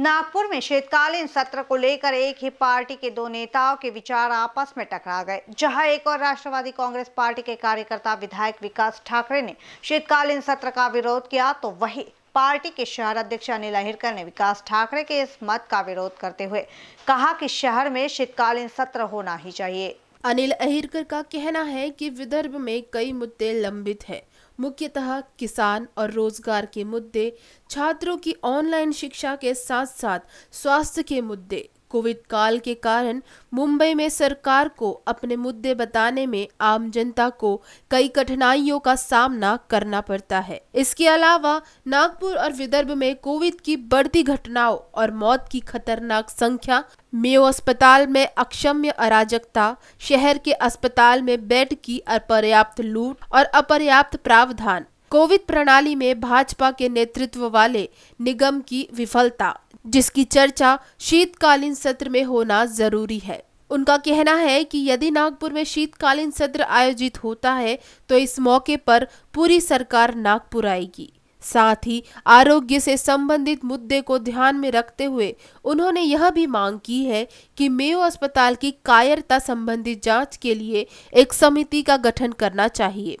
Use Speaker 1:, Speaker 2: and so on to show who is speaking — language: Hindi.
Speaker 1: नागपुर में शीतकालीन सत्र को लेकर एक ही पार्टी के दो नेताओं के विचार आपस में टकरा गए जहां एक और राष्ट्रवादी कांग्रेस पार्टी के कार्यकर्ता विधायक विकास ठाकरे ने शीतकालीन सत्र का विरोध किया तो वही पार्टी के शहर अध्यक्ष अनिल अहिरकर ने विकास ठाकरे के इस मत का विरोध करते हुए कहा कि शहर में शीतकालीन सत्र होना ही चाहिए अनिल अहिरकर का कहना है कि विदर्भ में
Speaker 2: कई मुद्दे लंबित हैं मुख्यतः किसान और रोजगार के मुद्दे छात्रों की ऑनलाइन शिक्षा के साथ साथ स्वास्थ्य के मुद्दे कोविड काल के कारण मुंबई में सरकार को अपने मुद्दे बताने में आम जनता को कई कठिनाइयों का सामना करना पड़ता है इसके अलावा नागपुर और विदर्भ में कोविड की बढ़ती घटनाओं और मौत की खतरनाक संख्या मेयो अस्पताल में अक्षम्य अराजकता शहर के अस्पताल में बेड की अपर्याप्त लूट और अपर्याप्त प्रावधान कोविड प्रणाली में भाजपा के नेतृत्व वाले निगम की विफलता जिसकी चर्चा शीतकालीन सत्र में होना जरूरी है उनका कहना है कि यदि नागपुर में शीतकालीन सत्र आयोजित होता है तो इस मौके पर पूरी सरकार नागपुर आएगी साथ ही आरोग्य से संबंधित मुद्दे को ध्यान में रखते हुए उन्होंने यह भी मांग की है कि मेयो अस्पताल की कायरता संबंधी जांच के लिए एक समिति का गठन करना चाहिए